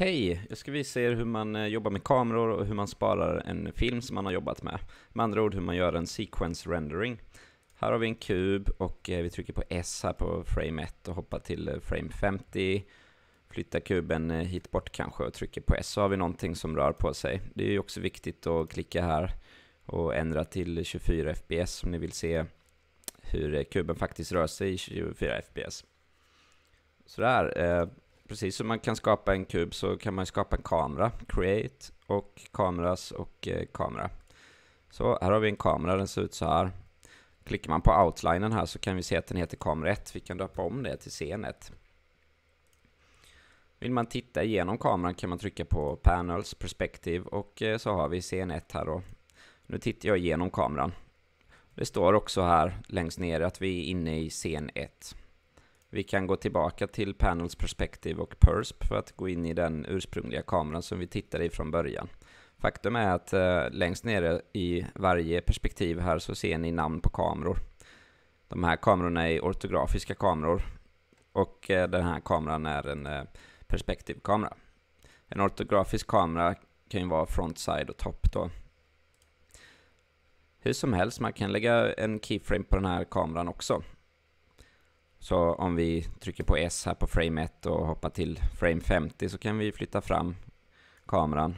Hej! Jag ska visa er hur man eh, jobbar med kameror och hur man sparar en film som man har jobbat med. Med andra ord hur man gör en sequence rendering. Här har vi en kub och eh, vi trycker på S här på frame 1 och hoppar till eh, frame 50. Flyttar kuben hit bort kanske och trycker på S så har vi någonting som rör på sig. Det är ju också viktigt att klicka här och ändra till 24 FPS om ni vill se hur kuben faktiskt rör sig i 24 FPS. Sådär precis som man kan skapa en kub så kan man skapa en kamera. Create och kameras och eh, kamera. Så här har vi en kamera, den ser ut så här. Klickar man på outlinen här så kan vi se att den heter kamera 1. Vi kan döpa om det till scen 1. Vill man titta igenom kameran kan man trycka på Panels, Perspective och eh, så har vi scen 1 här då. Nu tittar jag igenom kameran. Det står också här längst ner att vi är inne i scen 1. Vi kan gå tillbaka till Panels Perspective och Persp för att gå in i den ursprungliga kameran som vi tittade i från början. Faktum är att eh, längst nere i varje perspektiv här så ser ni namn på kameror. De här kamerorna är ortografiska kameror och eh, den här kameran är en eh, perspektivkamera. En ortografisk kamera kan ju vara frontside och topp. då. Hur som helst, man kan lägga en keyframe på den här kameran också så om vi trycker på S här på frame 1 och hoppar till frame 50 så kan vi flytta fram kameran.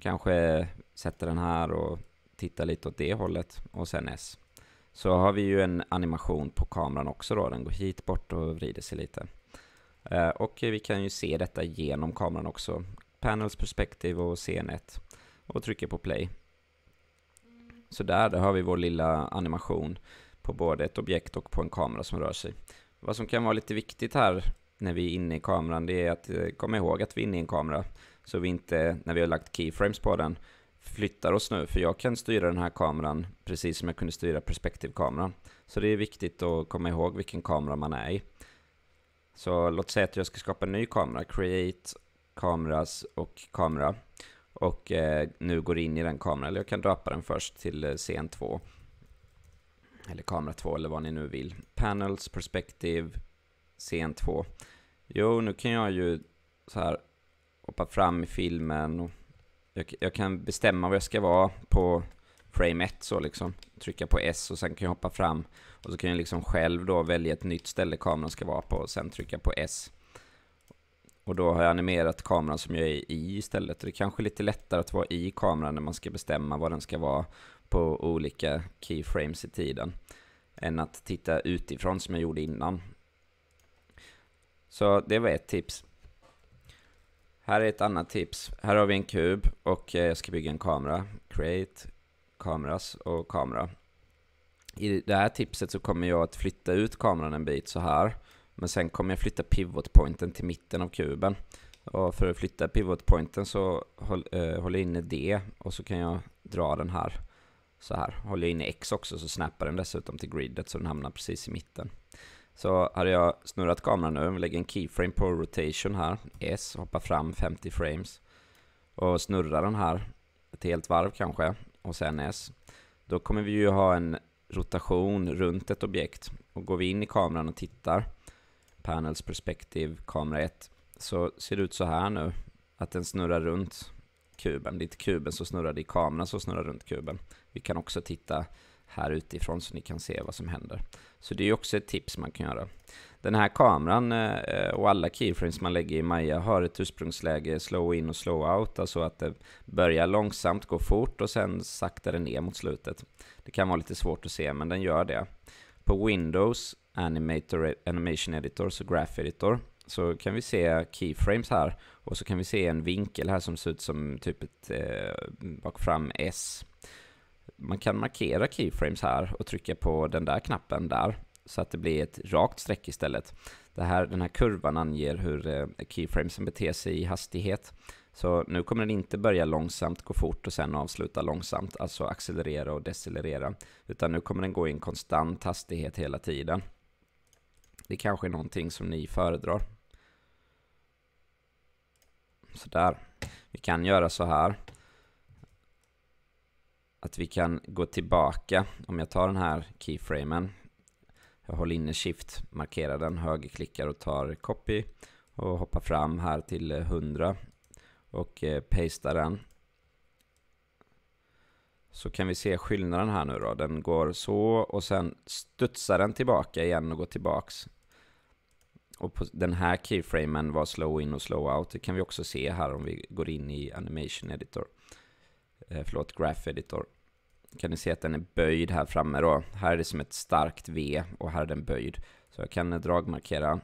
Kanske sätter den här och tittar lite åt det hållet och sen S. Så har vi ju en animation på kameran också då, den går hit bort och vrider sig lite. Eh, och vi kan ju se detta genom kameran också. Panels perspektiv och scen 1, Och trycker på play. Så där, där har vi vår lilla animation på både ett objekt och på en kamera som rör sig. Vad som kan vara lite viktigt här när vi är inne i kameran, det är att eh, komma ihåg att vi är inne i en kamera. Så vi inte, när vi har lagt keyframes på den, flyttar oss nu. För jag kan styra den här kameran precis som jag kunde styra perspektivkameran. Så det är viktigt att komma ihåg vilken kamera man är i. Så låt säga att jag ska skapa en ny kamera, create, kameras och kamera. Och eh, nu går in i den kameran, eller jag kan döpa den först till eh, scen 2 eller kamera 2 eller vad ni nu vill. Panels, Perspective, scen 2. Jo, nu kan jag ju så här hoppa fram i filmen och jag, jag kan bestämma vad jag ska vara på frame 1 så liksom. Trycka på S och sen kan jag hoppa fram och så kan jag liksom själv då välja ett nytt ställe kameran ska vara på och sen trycka på S. Och då har jag animerat kameran som jag är i istället. Och Det är kanske lite lättare att vara i kameran när man ska bestämma vad den ska vara på olika keyframes i tiden än att titta utifrån som jag gjorde innan. Så det var ett tips. Här är ett annat tips. Här har vi en kub och eh, jag ska bygga en kamera. Create, kameras och kamera. I det här tipset så kommer jag att flytta ut kameran en bit så här. Men sen kommer jag flytta pivotpointen till mitten av kuben. Och för att flytta pivotpointen så eh, håller jag inne D och så kan jag dra den här. Så här, håller jag inne X också så snappar den dessutom till gridet så den hamnar precis i mitten. Så hade jag snurrat kameran nu, lägger en keyframe på rotation här, S, hoppar fram 50 frames och snurrar den här ett helt varv kanske och sen S. Då kommer vi ju ha en rotation runt ett objekt och går vi in i kameran och tittar Panels perspektiv kamera 1 så ser det ut så här nu att den snurrar runt kuben. Det är inte kuben som snurrar, det är kameran som snurrar runt kuben. Vi kan också titta här utifrån så ni kan se vad som händer. Så det är också ett tips man kan göra. Den här kameran eh, och alla keyframes man lägger i Maya har ett ursprungsläge slow in och slow out, alltså att det börjar långsamt, går fort och sen saktar det ner mot slutet. Det kan vara lite svårt att se, men den gör det. På Windows, Animator, Animation Editor, så Graph Editor, så kan vi se keyframes här och så kan vi se en vinkel här som ser ut som typ ett eh, bak S. Man kan markera keyframes här och trycka på den där knappen där så att det blir ett rakt streck istället. Det här, den här kurvan anger hur eh, keyframesen beter sig i hastighet. Så nu kommer den inte börja långsamt, gå fort och sen avsluta långsamt, alltså accelerera och decelerera. Utan nu kommer den gå i en konstant hastighet hela tiden. Det kanske är någonting som ni föredrar. Sådär. Vi kan göra så här. Att vi kan gå tillbaka. Om jag tar den här keyframen. Jag håller inne shift, markerar den, högerklickar och tar copy. Och hoppar fram här till 100. Eh, och eh, pastar den. Så kan vi se skillnaden här nu då. Den går så och sen studsar den tillbaka igen och går tillbaks. Och på den här keyframen var slow in och slow out. Det kan vi också se här om vi går in i animation editor. Eh, förlåt, graph editor. Kan ni se att den är böjd här framme då? Här är det som ett starkt V och här är den böjd. Så jag kan eh, dragmarkera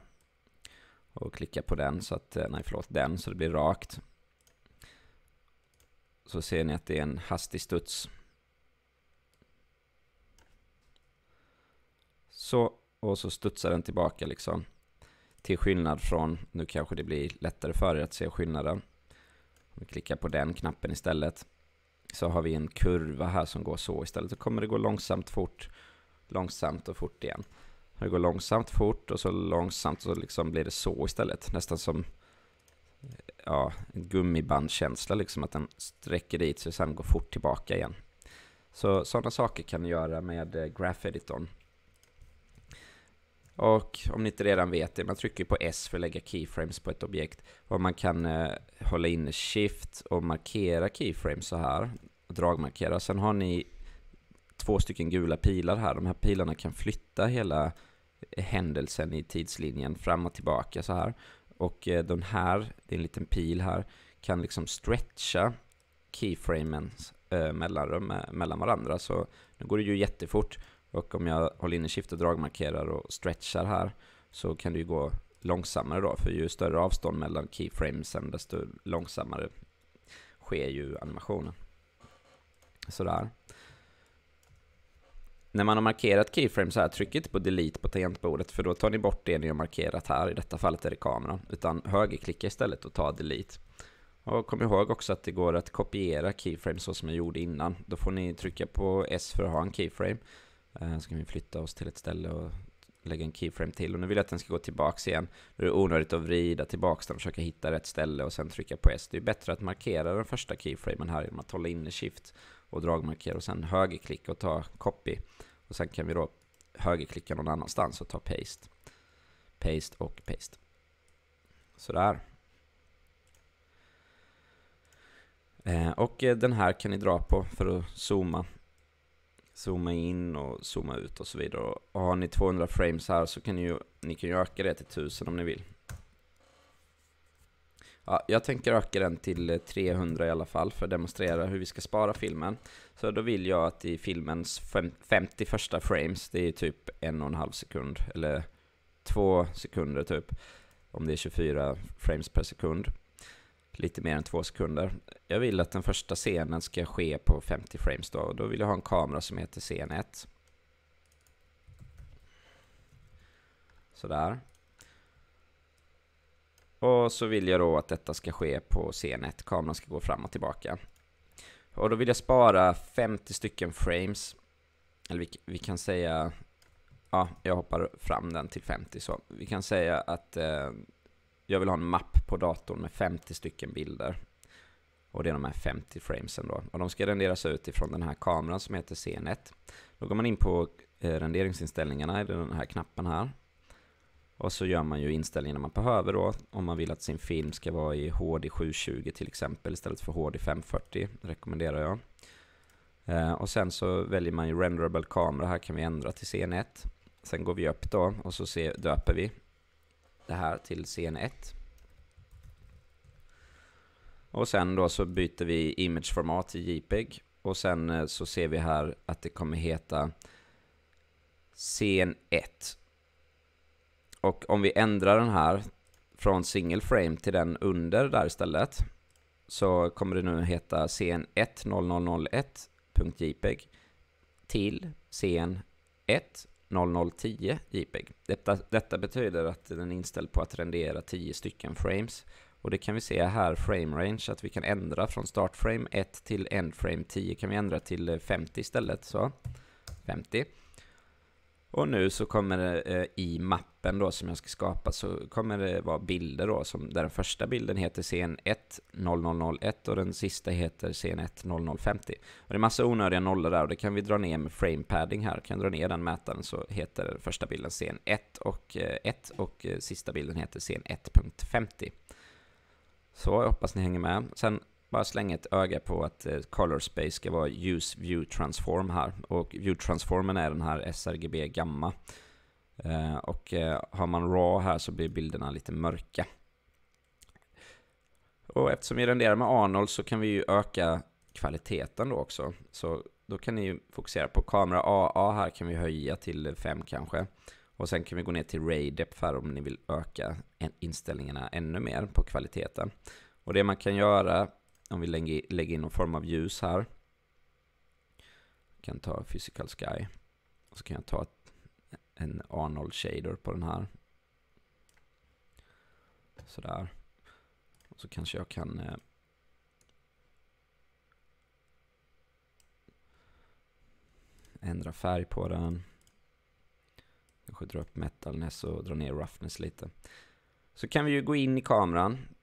och klicka på den så att, eh, nej förlåt, den så det blir rakt. Så ser ni att det är en hastig studs. Så, och så studsar den tillbaka liksom. Till skillnad från, nu kanske det blir lättare för er att se skillnaden. Om vi klickar på den knappen istället. Så har vi en kurva här som går så istället. Så kommer det gå långsamt, fort, långsamt och fort igen. Det går långsamt, fort och så långsamt så liksom blir det så istället. Nästan som ja, en gummibandkänsla liksom. Att den sträcker dit så sen går fort tillbaka igen. Så sådana saker kan du göra med eh, Graph Editorn. Och om ni inte redan vet det, man trycker på S för att lägga keyframes på ett objekt. Och man kan eh, hålla inne shift och markera keyframes så här. Dragmarkera. Sen har ni två stycken gula pilar här. De här pilarna kan flytta hela händelsen i tidslinjen fram och tillbaka så här. Och eh, den här, det är en liten pil här, kan liksom stretcha keyframen eh, mellanrum eh, mellan varandra. Så nu går det ju jättefort. Och om jag håller inne shift och dragmarkerar och stretchar här så kan det ju gå långsammare då, för ju större avstånd mellan keyframesen desto långsammare sker ju animationen. Sådär. När man har markerat keyframes här, tryck inte på delete på tangentbordet för då tar ni bort det ni har markerat här, i detta fallet är det kameran, utan högerklicka istället och ta delete. Och kom ihåg också att det går att kopiera keyframes så som jag gjorde innan. Då får ni trycka på S för att ha en keyframe. Eh, så kan vi flytta oss till ett ställe och lägga en keyframe till. Och nu vill jag att den ska gå tillbaks igen. Då är det onödigt att vrida tillbaks den, och försöka hitta rätt ställe och sen trycka på S. Det är bättre att markera den första keyframen här genom att hålla inne shift och dragmarkera och sen högerklicka och ta copy. Och sen kan vi då högerklicka någon annanstans och ta paste. Paste och paste. Sådär. Eh, och eh, den här kan ni dra på för att zooma zooma in och zooma ut och så vidare. Och har ni 200 frames här så kan ni ju, ni kan öka det till 1000 om ni vill. Ja, jag tänker öka den till 300 eh, i alla fall för att demonstrera hur vi ska spara filmen. Så då vill jag att i filmens 50 första frames, det är typ en och en halv sekund, eller två sekunder typ, om det är 24 frames per sekund lite mer än två sekunder. Jag vill att den första scenen ska ske på 50 frames då. Då vill jag ha en kamera som heter scen 1. Sådär. Och så vill jag då att detta ska ske på scen 1. Kameran ska gå fram och tillbaka. Och då vill jag spara 50 stycken frames. Eller vi, vi kan säga... Ja, jag hoppar fram den till 50 så. Vi kan säga att eh, jag vill ha en mapp på datorn med 50 stycken bilder. Och det är de här 50 framesen då. Och de ska renderas ut ifrån den här kameran som heter CN1. Då går man in på eh, renderingsinställningarna, i den här knappen här. Och så gör man ju inställningarna man behöver då. Om man vill att sin film ska vara i HD 720 till exempel istället för HD 540, rekommenderar jag. Eh, och sen så väljer man ju renderable kamera, här kan vi ändra till CN1. Sen går vi upp då och så döper vi det här till scen 1. Och sen då så byter vi imageformat till JPEG. Och sen eh, så ser vi här att det kommer heta scen 1. Och om vi ändrar den här från single frame till den under där istället så kommer det nu heta scen 10001.jpeg till scen 1 0010 JPEG. Detta, detta betyder att den är inställd på att rendera 10 stycken frames. Och det kan vi se här, frame range, att vi kan ändra från startframe 1 till endframe 10 kan vi ändra till 50 eh, istället. Så 50. Och nu så kommer det eh, i mappen då som jag ska skapa så kommer det vara bilder då som där den första bilden heter scen 1 0001 och den sista heter scen 1 0050. Och det är massa onödiga nollor där och det kan vi dra ner med frame padding här. Kan dra ner den mätaren så heter den första bilden scen 1 och 1 eh, och eh, sista bilden heter scen 1.50. Så jag hoppas ni hänger med. Sen bara slänga ett öga på att eh, Color Space ska vara Use View Transform här. Och View Transformen är den här sRGB gamma. Eh, och eh, har man RAW här så blir bilderna lite mörka. Och eftersom vi renderar med A0 så kan vi ju öka kvaliteten då också. Så då kan ni fokusera på kamera AA här kan vi höja till 5 kanske. Och sen kan vi gå ner till Ray Depth här om ni vill öka inställningarna ännu mer på kvaliteten. Och det man kan göra om vi lägger, lägger in någon form av ljus här. Jag kan ta physical sky. Och så kan jag ta ett, en Arnold shader på den här. Sådär. Och så kanske jag kan eh, ändra färg på den. Kanske dra upp metalness och dra ner roughness lite. Så kan vi ju gå in i kameran.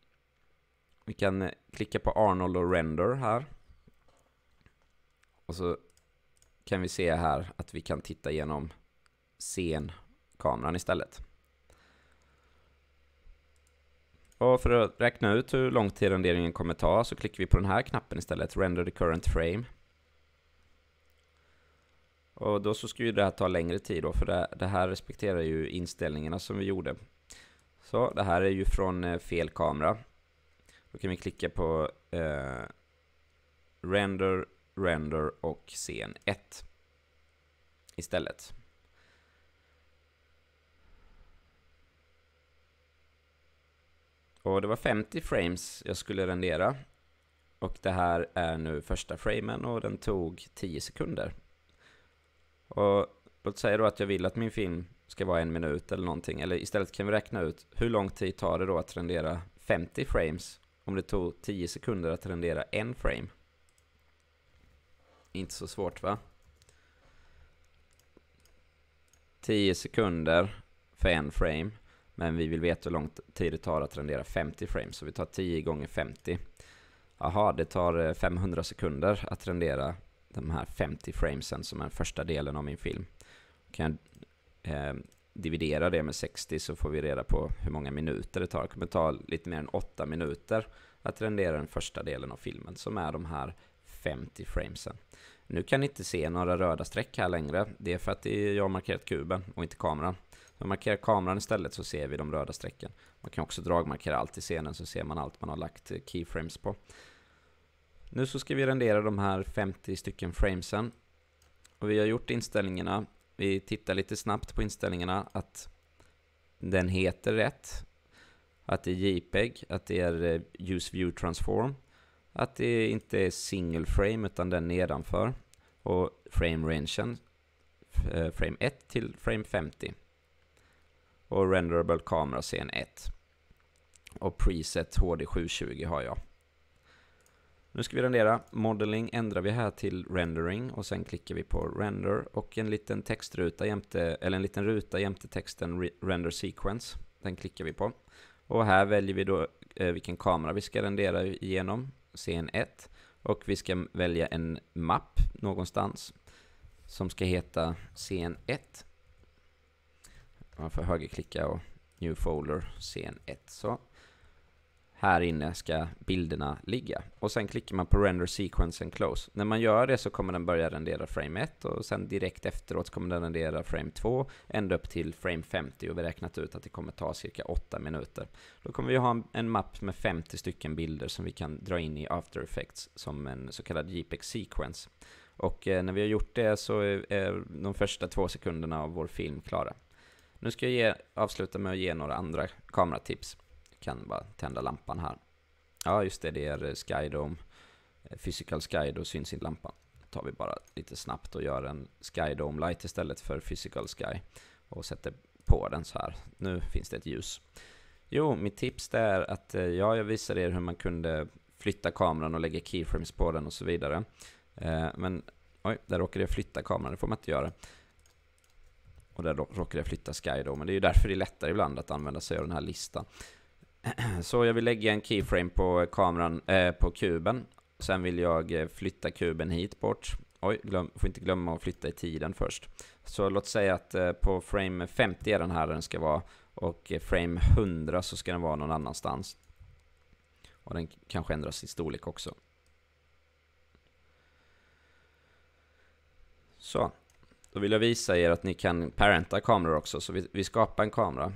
Vi kan eh, klicka på Arnold och Render här. Och så kan vi se här att vi kan titta genom scenkameran istället. Och för att räkna ut hur lång tid renderingen kommer ta så klickar vi på den här knappen istället, Render the current frame. Och då så skulle det här ta längre tid då, för det, det här respekterar ju inställningarna som vi gjorde. Så, det här är ju från eh, fel kamera. Då kan vi klicka på eh, Render, Render och scen 1 istället. Och det var 50 frames jag skulle rendera. Och det här är nu första framen och den tog 10 sekunder. Och låt säga då att jag vill att min film ska vara en minut eller någonting. Eller istället kan vi räkna ut hur lång tid tar det då att rendera 50 frames om det tog 10 sekunder att rendera en frame. Inte så svårt va? 10 sekunder för en frame. Men vi vill veta hur lång tid det tar att rendera 50 frames. Så vi tar 10 gånger 50. Jaha, det tar 500 eh, sekunder att rendera de här 50 framesen som är första delen av min film. Kan jag eh, dividerar det med 60 så får vi reda på hur många minuter det tar. Det kommer ta lite mer än 8 minuter att rendera den första delen av filmen som är de här 50 framesen. Nu kan ni inte se några röda streck här längre. Det är för att jag har markerat kuben och inte kameran. Om jag markerar kameran istället så ser vi de röda strecken. Man kan också dragmarkera allt i scenen så ser man allt man har lagt keyframes på. Nu så ska vi rendera de här 50 stycken framesen. Och vi har gjort inställningarna vi tittar lite snabbt på inställningarna att den heter rätt, att det är JPEG, att det är eh, Use View Transform, att det inte är single frame utan den nedanför och frame rangen, eh, frame 1 till frame 50 och renderable kamera scen 1 och preset HD720 har jag. Nu ska vi rendera. Modeling ändrar vi här till rendering och sen klickar vi på render och en liten textruta jämte, eller en liten ruta jämte texten render sequence. Den klickar vi på. Och här väljer vi då eh, vilken kamera vi ska rendera genom, scen 1. Och vi ska välja en mapp någonstans som ska heta scen 1. Man får högerklicka och new folder scen 1 så här inne ska bilderna ligga. Och sen klickar man på Render Sequence and Close. När man gör det så kommer den börja rendera frame 1 och sen direkt efteråt kommer den rendera frame 2 ända upp till frame 50 och vi har räknat ut att det kommer ta cirka 8 minuter. Då kommer vi ha en, mapp med 50 stycken bilder som vi kan dra in i After Effects som en så kallad JPEG sequence. Och eh, när vi har gjort det så är, är de första två sekunderna av vår film klara. Nu ska jag ge, avsluta med att ge några andra kameratips kan bara tända lampan här. Ja, just det, det är eh, Skydome. Eh, Physical Sky, syns i lampan. Då tar vi bara lite snabbt och gör en Skydome Light istället för Physical Sky. Och sätter på den så här. Nu finns det ett ljus. Jo, mitt tips det är att eh, ja, jag visade er hur man kunde flytta kameran och lägga keyframes på den och så vidare. men oj, där råkade jag flytta kameran, det får man inte göra. Och där råkade jag flytta Sky då, men det är ju därför det är lättare ibland att använda sig av den här listan. Så jag vill lägga en keyframe på kameran, eh, på kuben. Sen vill jag eh, flytta kuben hit bort. Oj, glöm, får inte glömma att flytta i tiden först. Så låt säga att eh, på frame 50 är den här den ska vara och frame 100 så ska den vara någon annanstans. Och den kanske ändras i storlek också. Så. Då vill jag visa er att ni kan parenta kameror också. Så vi, vi skapar en kamera.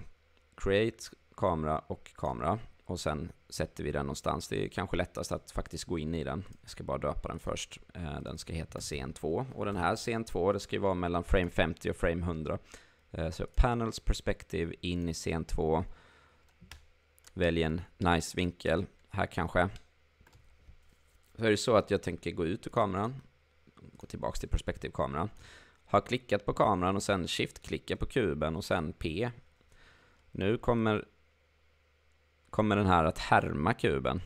Create kamera och kamera. Och sen sätter vi den någonstans. Det är kanske lättast att faktiskt gå in i den. Jag ska bara döpa den först. Eh, den ska heta scen 2 Och den här scen 2 det ska ju vara mellan frame 50 och frame 100. Eh, så panels perspektiv in i scen 2 Välj en nice vinkel. Här kanske. Så är det så att jag tänker gå ut ur kameran. Gå tillbaks till perspektivkameran. Har klickat på kameran och sen shift-klicka på kuben och sen P. Nu kommer kommer den här att härma kuben.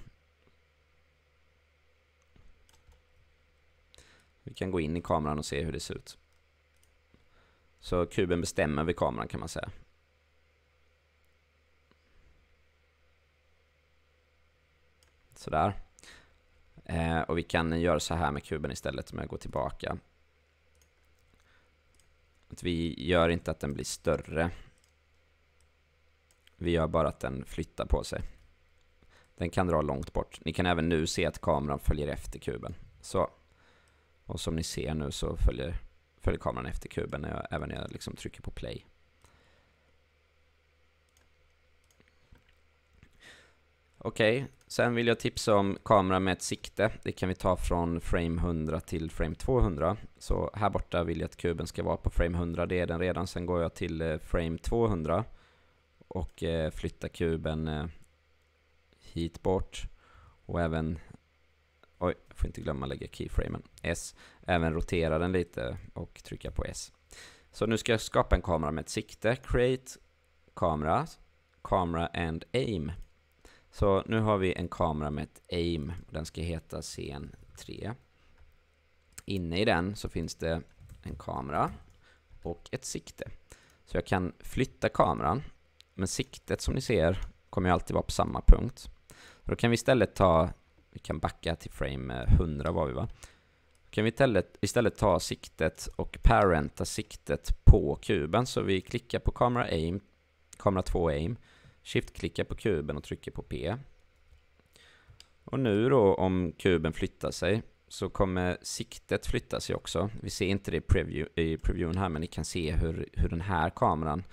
Vi kan gå in i kameran och se hur det ser ut. Så kuben bestämmer vid kameran kan man säga. Sådär. Eh, och vi kan göra så här med kuben istället om jag går tillbaka. Att vi gör inte att den blir större. Vi gör bara att den flyttar på sig. Den kan dra långt bort. Ni kan även nu se att kameran följer efter kuben. Så. Och som ni ser nu så följer, följer kameran efter kuben när jag, även när jag liksom trycker på play. Okej, okay. sen vill jag tipsa om kamera med ett sikte. Det kan vi ta från frame 100 till frame 200. Så här borta vill jag att kuben ska vara på frame 100, det är den redan. Sen går jag till eh, frame 200 och eh, flytta kuben eh, hit bort. Och även, oj, jag får inte glömma lägga keyframen, S. Även rotera den lite och trycka på S. Så nu ska jag skapa en kamera med ett sikte. Create kamera, Camera and aim. Så nu har vi en kamera med ett aim. Den ska heta scen 3. Inne i den så finns det en kamera och ett sikte. Så jag kan flytta kameran men siktet som ni ser kommer ju alltid vara på samma punkt. Då kan vi istället ta, vi kan backa till frame 100 var vi va? Då kan vi istället, ta siktet och parenta siktet på kuben. Så vi klickar på kamera aim, kamera 2 aim, shift-klickar på kuben och trycker på P. Och nu då om kuben flyttar sig så kommer siktet flytta sig också. Vi ser inte det i, preview, i previewn här men ni kan se hur, hur den här kameran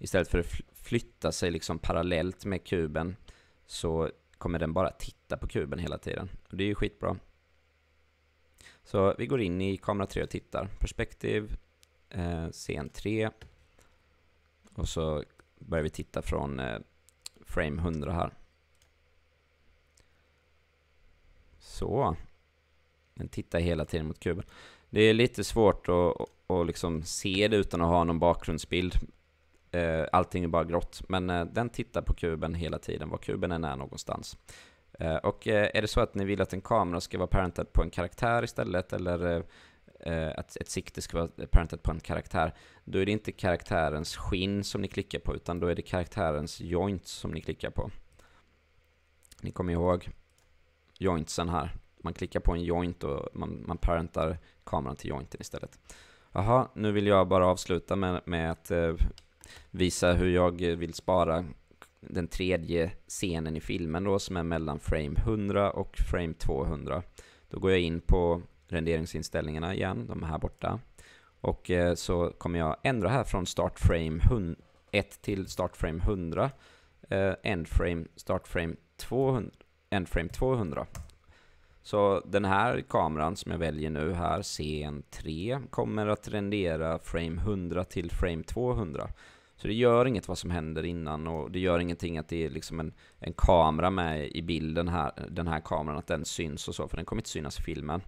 istället för att flytta sig liksom parallellt med kuben så kommer den bara titta på kuben hela tiden. Och det är ju skitbra. Så vi går in i kamera 3 och tittar. Perspektiv, eh, scen 3 och så börjar vi titta från eh, frame 100 här. Så. Den tittar hela tiden mot kuben. Det är lite svårt att, att, liksom se det utan att ha någon bakgrundsbild eh, allting är bara grått. Men eh, den tittar på kuben hela tiden, var kuben än är någonstans. Eh, och eh, är det så att ni vill att en kamera ska vara parented på en karaktär istället, eller eh, eh, att ett sikte ska vara parented på en karaktär, då är det inte karaktärens skinn som ni klickar på, utan då är det karaktärens joint som ni klickar på. Ni kommer ihåg jointsen här. Man klickar på en joint och man, man parentar kameran till jointen istället. Jaha, nu vill jag bara avsluta med, med att visa hur jag vill spara den tredje scenen i filmen då som är mellan frame 100 och frame 200. Då går jag in på renderingsinställningarna igen, de är här borta. Och eh, så kommer jag ändra här från start frame 1 till start frame 100. Eh, end frame, start frame 200, end frame 200. Så den här kameran som jag väljer nu här, CN3, kommer att rendera frame 100 till frame 200. Så det gör inget vad som händer innan och det gör ingenting att det är liksom en, en kamera med i bilden här, den här kameran, att den syns och så, för den kommer inte synas i filmen.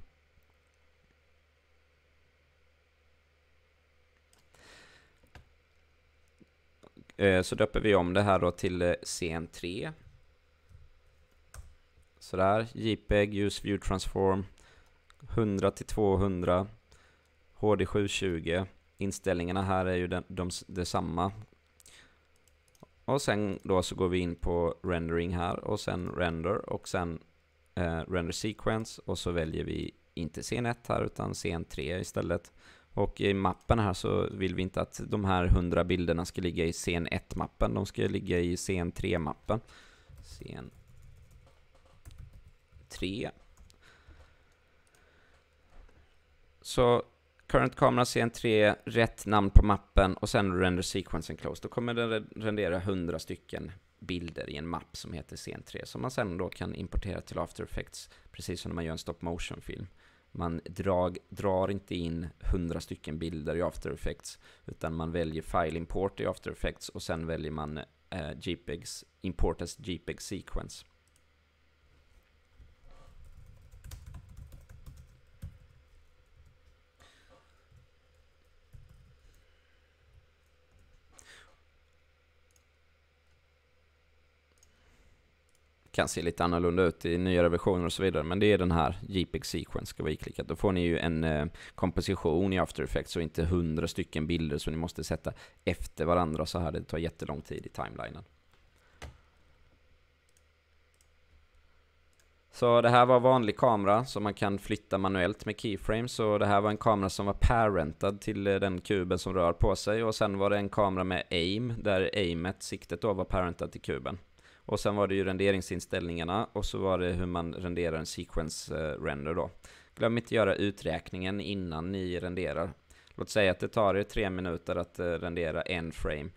Eh, så döper vi om det här då till eh, scen 3. Sådär, JPEG, Use View Transform, 100 200, HD 720, inställningarna här är ju den, de, detsamma. Och sen då så går vi in på rendering här och sen render och sen eh, render sequence och så väljer vi inte scen 1 här utan scen 3 istället. Och i mappen här så vill vi inte att de här 100 bilderna ska ligga i scen 1-mappen, de ska ligga i scen 3-mappen. Scen 3. Så current camera scen 3, rätt namn på mappen och sen render sequence Close, Då kommer den rendera 100 stycken bilder i en mapp som heter scen 3 som man sen då kan importera till After Effects precis som när man gör en stop motion film. Man drag, drar inte in 100 stycken bilder i After Effects utan man väljer File Import i After Effects och sen väljer man eh, JPEGs, Import as JPEG Sequence. kan se lite annorlunda ut i nyare versioner och så vidare, men det är den här JPEG Sequence ska vara iklickad. Då får ni ju en eh, komposition i After Effects och inte hundra stycken bilder som ni måste sätta efter varandra så här. Det tar jättelång tid i timelinen. Så det här var vanlig kamera som man kan flytta manuellt med keyframes och det här var en kamera som var parentad till eh, den kuben som rör på sig och sen var det en kamera med aim där aimet, siktet då, var parentad till kuben. Och sen var det ju renderingsinställningarna och så var det hur man renderar en sequence eh, render då. Glöm inte att göra uträkningen innan ni renderar. Låt säga att det tar er tre minuter att eh, rendera en frame.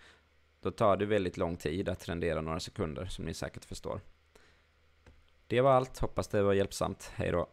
Då tar det väldigt lång tid att rendera några sekunder som ni säkert förstår. Det var allt, hoppas det var hjälpsamt. Hej då!